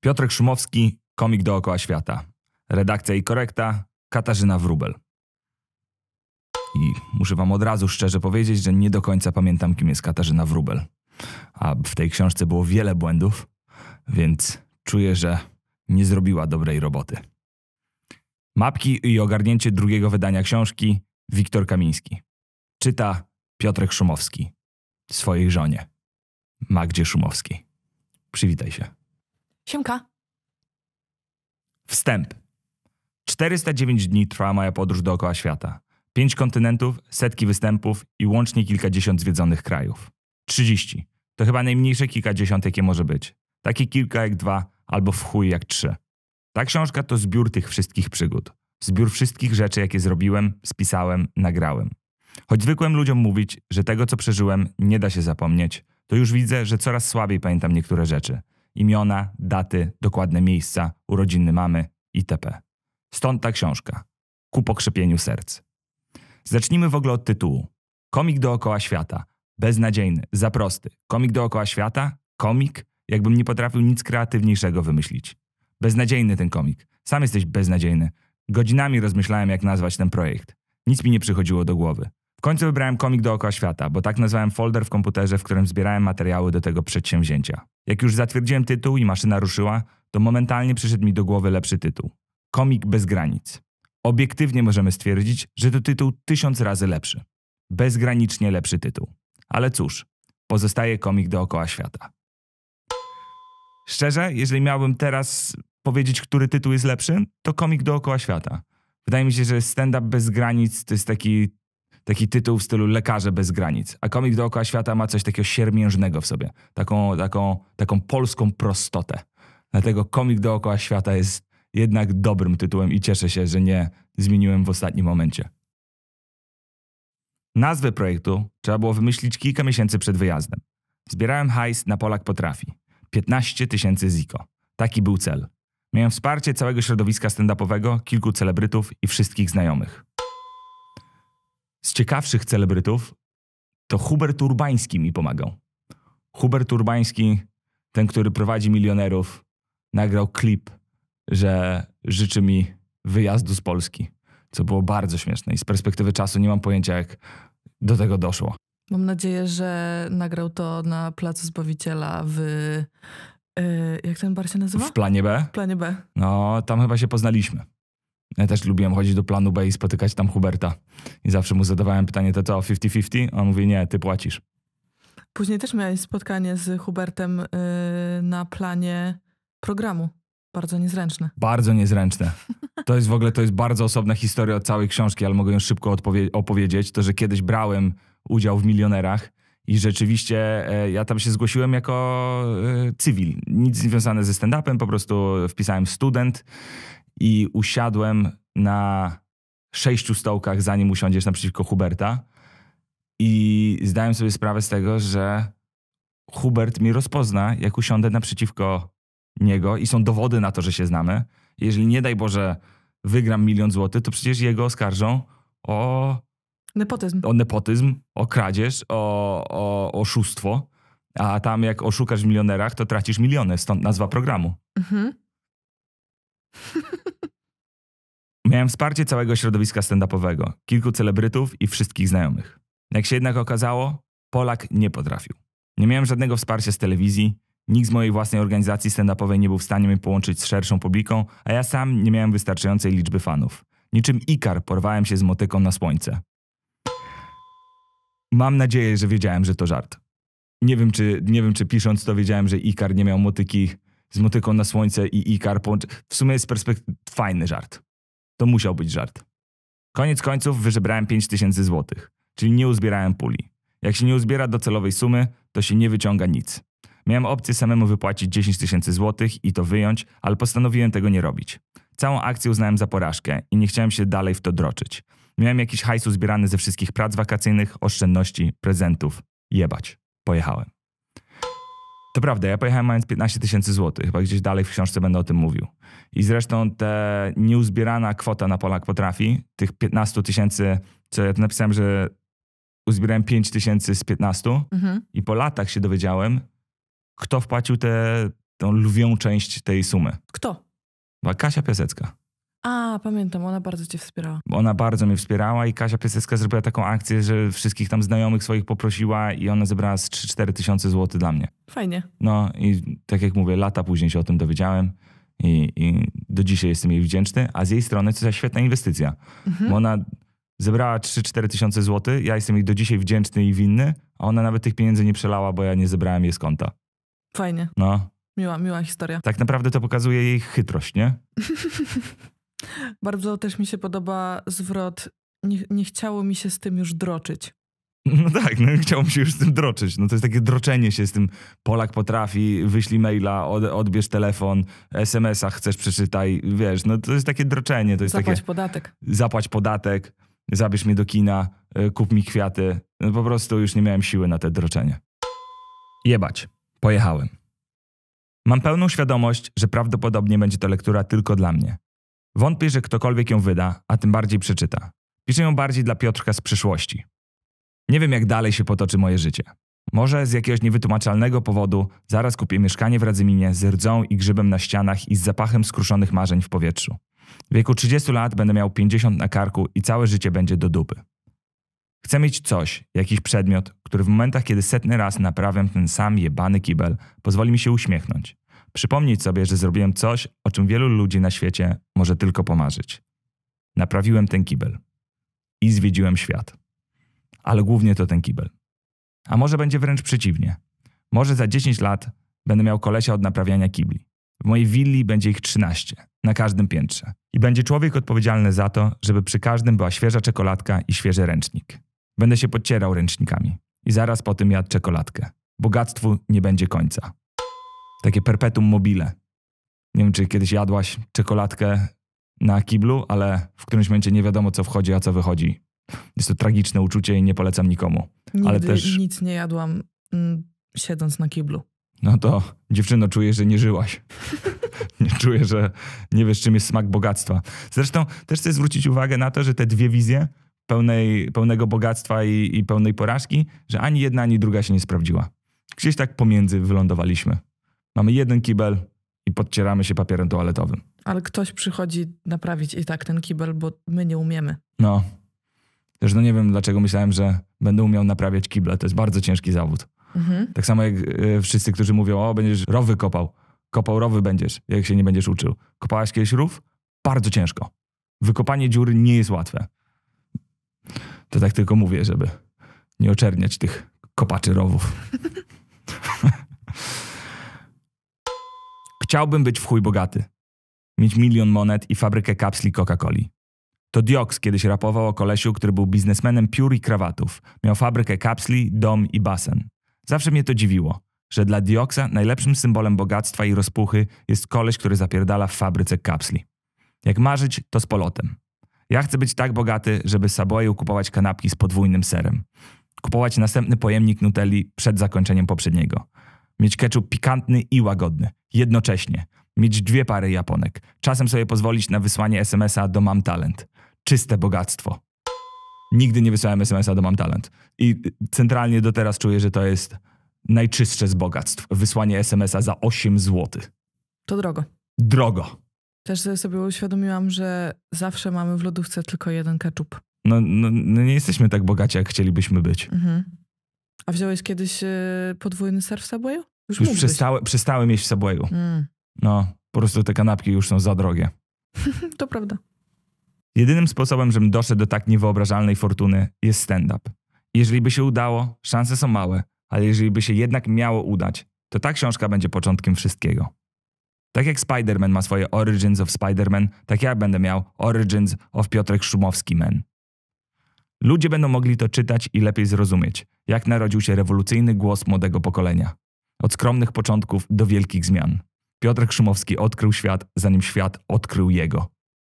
Piotrek Szumowski, komik dookoła świata. Redakcja i korekta Katarzyna Wrubel. I muszę wam od razu szczerze powiedzieć, że nie do końca pamiętam, kim jest Katarzyna Wrubel. A w tej książce było wiele błędów, więc czuję, że nie zrobiła dobrej roboty. Mapki i ogarnięcie drugiego wydania książki Wiktor Kamiński. Czyta Piotrek Szumowski. Swojej żonie, Magdzie Szumowskiej. Przywitaj się. Wstęp. 409 dni trwa moja podróż dookoła świata. Pięć kontynentów, setki występów i łącznie kilkadziesiąt zwiedzonych krajów. 30. To chyba najmniejsze kilkadziesiąt, jakie może być. Takie kilka jak dwa, albo w chuj jak trzy. Ta książka to zbiór tych wszystkich przygód. Zbiór wszystkich rzeczy, jakie zrobiłem, spisałem, nagrałem. Choć zwykłem ludziom mówić, że tego, co przeżyłem, nie da się zapomnieć, to już widzę, że coraz słabiej pamiętam niektóre rzeczy – imiona, daty, dokładne miejsca, urodziny mamy itp. Stąd ta książka. Ku pokrzepieniu serc. Zacznijmy w ogóle od tytułu. Komik dookoła świata. Beznadziejny, za prosty. Komik dookoła świata? Komik? Jakbym nie potrafił nic kreatywniejszego wymyślić. Beznadziejny ten komik. Sam jesteś beznadziejny. Godzinami rozmyślałem, jak nazwać ten projekt. Nic mi nie przychodziło do głowy. W końcu wybrałem komik dookoła świata, bo tak nazwałem folder w komputerze, w którym zbierałem materiały do tego przedsięwzięcia. Jak już zatwierdziłem tytuł i maszyna ruszyła, to momentalnie przyszedł mi do głowy lepszy tytuł. Komik bez granic. Obiektywnie możemy stwierdzić, że to tytuł tysiąc razy lepszy. Bezgranicznie lepszy tytuł. Ale cóż, pozostaje komik dookoła świata. Szczerze, jeżeli miałbym teraz powiedzieć, który tytuł jest lepszy, to komik dookoła świata. Wydaje mi się, że stand-up bez granic to jest taki taki tytuł w stylu Lekarze bez granic. A komik dookoła świata ma coś takiego siermiężnego w sobie. Taką, taką, taką polską prostotę. Dlatego komik dookoła świata jest jednak dobrym tytułem i cieszę się, że nie zmieniłem w ostatnim momencie. Nazwę projektu trzeba było wymyślić kilka miesięcy przed wyjazdem. Zbierałem hajs na Polak Potrafi. 15 tysięcy ziko. Taki był cel. Miałem wsparcie całego środowiska stand-upowego, kilku celebrytów i wszystkich znajomych z ciekawszych celebrytów, to Hubert Urbański mi pomagał. Hubert Urbański, ten, który prowadzi milionerów, nagrał klip, że życzy mi wyjazdu z Polski, co było bardzo śmieszne i z perspektywy czasu nie mam pojęcia, jak do tego doszło. Mam nadzieję, że nagrał to na Placu Zbawiciela w y, jak ten bar się nazywa? W planie B. W planie B. No, tam chyba się poznaliśmy. Ja też lubiłem chodzić do planu B i spotykać tam Huberta. I zawsze mu zadawałem pytanie, to co, 50-50? On mówi, nie, ty płacisz. Później też miałeś spotkanie z Hubertem yy, na planie programu. Bardzo niezręczne. Bardzo niezręczne. To jest w ogóle, to jest bardzo osobna historia od całej książki, ale mogę ją szybko opowiedzieć. To, że kiedyś brałem udział w Milionerach i rzeczywiście e, ja tam się zgłosiłem jako e, cywil. Nic związane ze stand-upem, po prostu wpisałem student i usiadłem na sześciu stołkach, zanim usiądziesz naprzeciwko Huberta. I zdałem sobie sprawę z tego, że Hubert mi rozpozna, jak usiądę naprzeciwko niego i są dowody na to, że się znamy. Jeżeli nie daj Boże wygram milion złotych, to przecież jego oskarżą o... Nepotyzm. O nepotyzm, o kradzież, o, o oszustwo. A tam jak oszukasz w milionerach, to tracisz miliony. Stąd nazwa programu. Mhm. Miałem wsparcie całego środowiska stand-upowego, kilku celebrytów i wszystkich znajomych. Jak się jednak okazało, Polak nie potrafił. Nie miałem żadnego wsparcia z telewizji, nikt z mojej własnej organizacji stand-upowej nie był w stanie mnie połączyć z szerszą publiką, a ja sam nie miałem wystarczającej liczby fanów. Niczym ikar porwałem się z motyką na słońce. Mam nadzieję, że wiedziałem, że to żart. Nie wiem, czy, nie wiem, czy pisząc to wiedziałem, że ikar nie miał motyki z motyką na słońce i ikar połączy... W sumie jest perspektywy... Fajny żart. To musiał być żart. Koniec końców wyżebrałem 5000 złotych, czyli nie uzbierałem puli. Jak się nie uzbiera docelowej sumy, to się nie wyciąga nic. Miałem opcję samemu wypłacić 10 tysięcy złotych i to wyjąć, ale postanowiłem tego nie robić. Całą akcję uznałem za porażkę i nie chciałem się dalej w to droczyć. Miałem jakiś hajs uzbierany ze wszystkich prac wakacyjnych, oszczędności, prezentów. Jebać. Pojechałem. To prawda, ja pojechałem mając 15 tysięcy złotych, chyba gdzieś dalej w książce będę o tym mówił. I zresztą ta nieuzbierana kwota na Polak Potrafi, tych 15 tysięcy, co ja tu napisałem, że uzbierałem 5 tysięcy z 15 mhm. i po latach się dowiedziałem, kto wpłacił tę lwią część tej sumy. Kto? Kasia Piasecka. A, pamiętam, ona bardzo cię wspierała. Ona bardzo mnie wspierała i Kasia Piasecka zrobiła taką akcję, że wszystkich tam znajomych swoich poprosiła i ona zebrała z 3-4 tysiące złotych dla mnie. Fajnie. No i tak jak mówię, lata później się o tym dowiedziałem. I, I, do dzisiaj jestem jej wdzięczny, a z jej strony to jest świetna inwestycja. Mhm. Bo ona zebrała 3-4 tysiące złotych, ja jestem jej do dzisiaj wdzięczny i winny, a ona nawet tych pieniędzy nie przelała, bo ja nie zebrałem jej z konta. Fajnie. No. Miła, miła historia. Tak naprawdę to pokazuje jej chytrość, nie? Bardzo też mi się podoba zwrot. Nie, nie chciało mi się z tym już droczyć. No tak, no, mi się już z tym droczyć. No to jest takie droczenie się z tym. Polak potrafi, wyślij maila, od, odbierz telefon, SMS-a chcesz przeczytaj, wiesz, no to jest takie droczenie. To jest zapłać takie, podatek. Zapłać podatek, zabierz mnie do kina, e, kup mi kwiaty. No po prostu już nie miałem siły na te droczenie. Jebać. Pojechałem. Mam pełną świadomość, że prawdopodobnie będzie to lektura tylko dla mnie. Wątpię, że ktokolwiek ją wyda, a tym bardziej przeczyta. Piszę ją bardziej dla Piotrka z przyszłości. Nie wiem, jak dalej się potoczy moje życie. Może z jakiegoś niewytłumaczalnego powodu zaraz kupię mieszkanie w Radzyminie z rdzą i grzybem na ścianach i z zapachem skruszonych marzeń w powietrzu. W wieku 30 lat będę miał 50 na karku i całe życie będzie do dupy. Chcę mieć coś, jakiś przedmiot, który w momentach, kiedy setny raz naprawiam ten sam jebany kibel, pozwoli mi się uśmiechnąć przypomnieć sobie, że zrobiłem coś, o czym wielu ludzi na świecie może tylko pomarzyć. Naprawiłem ten kibel i zwiedziłem świat. Ale głównie to ten kibel. A może będzie wręcz przeciwnie. Może za 10 lat będę miał kolesia od naprawiania kibli. W mojej willi będzie ich 13, na każdym piętrze. I będzie człowiek odpowiedzialny za to, żeby przy każdym była świeża czekoladka i świeży ręcznik. Będę się podcierał ręcznikami. I zaraz po tym jadł czekoladkę. Bogactwu nie będzie końca takie perpetuum mobile. Nie wiem, czy kiedyś jadłaś czekoladkę na kiblu, ale w którymś momencie nie wiadomo, co wchodzi, a co wychodzi. Jest to tragiczne uczucie i nie polecam nikomu. Nigdy ale też... nic nie jadłam mm, siedząc na kiblu. No to dziewczyno, czuję, że nie żyłaś. nie czuję, że nie wiesz, czym jest smak bogactwa. Zresztą też chcę zwrócić uwagę na to, że te dwie wizje pełnej, pełnego bogactwa i, i pełnej porażki, że ani jedna, ani druga się nie sprawdziła. Gdzieś tak pomiędzy wylądowaliśmy. Mamy jeden kibel i podcieramy się papierem toaletowym. Ale ktoś przychodzi naprawić i tak ten kibel, bo my nie umiemy. No. Też no nie wiem, dlaczego myślałem, że będę umiał naprawiać kible. To jest bardzo ciężki zawód. Mhm. Tak samo jak y, wszyscy, którzy mówią, o, będziesz rowy kopał. Kopał rowy będziesz, jak się nie będziesz uczył. Kopałaś kiedyś rów? Bardzo ciężko. Wykopanie dziury nie jest łatwe. To tak tylko mówię, żeby nie oczerniać tych kopaczy rowów. Chciałbym być w chuj bogaty. Mieć milion monet i fabrykę kapsli Coca-Coli. To Dioks kiedyś rapował o kolesiu, który był biznesmenem piór i krawatów. Miał fabrykę kapsli, dom i basen. Zawsze mnie to dziwiło, że dla Dioksa najlepszym symbolem bogactwa i rozpuchy jest koleś, który zapierdala w fabryce kapsli. Jak marzyć, to z polotem. Ja chcę być tak bogaty, żeby Subwayu kupować kanapki z podwójnym serem. Kupować następny pojemnik Nutelli przed zakończeniem poprzedniego. Mieć keczup pikantny i łagodny jednocześnie. Mieć dwie pary Japonek. Czasem sobie pozwolić na wysłanie SMS-a do Mam Talent. Czyste bogactwo. Nigdy nie wysłałem SMS-a do Mam Talent. I centralnie do teraz czuję, że to jest najczystsze z bogactw. Wysłanie SMS-a za 8 zł. To drogo. Drogo. Też sobie uświadomiłam, że zawsze mamy w lodówce tylko jeden ketchup. No, no, no nie jesteśmy tak bogaci, jak chcielibyśmy być. Mhm. A wziąłeś kiedyś y, podwójny ser w Subwayu? Już, już przestały, przestały mieć w Subwayu. Mm. No, po prostu te kanapki już są za drogie. to prawda. Jedynym sposobem, żebym doszedł do tak niewyobrażalnej fortuny jest stand-up. Jeżeli by się udało, szanse są małe, ale jeżeli by się jednak miało udać, to ta książka będzie początkiem wszystkiego. Tak jak Spider-Man ma swoje Origins of Spider-Man, tak ja będę miał Origins of Piotrek Szumowski Man. Ludzie będą mogli to czytać i lepiej zrozumieć, jak narodził się rewolucyjny głos młodego pokolenia. Od skromnych początków do wielkich zmian. Piotr Krzymowski odkrył świat, zanim świat odkrył jego.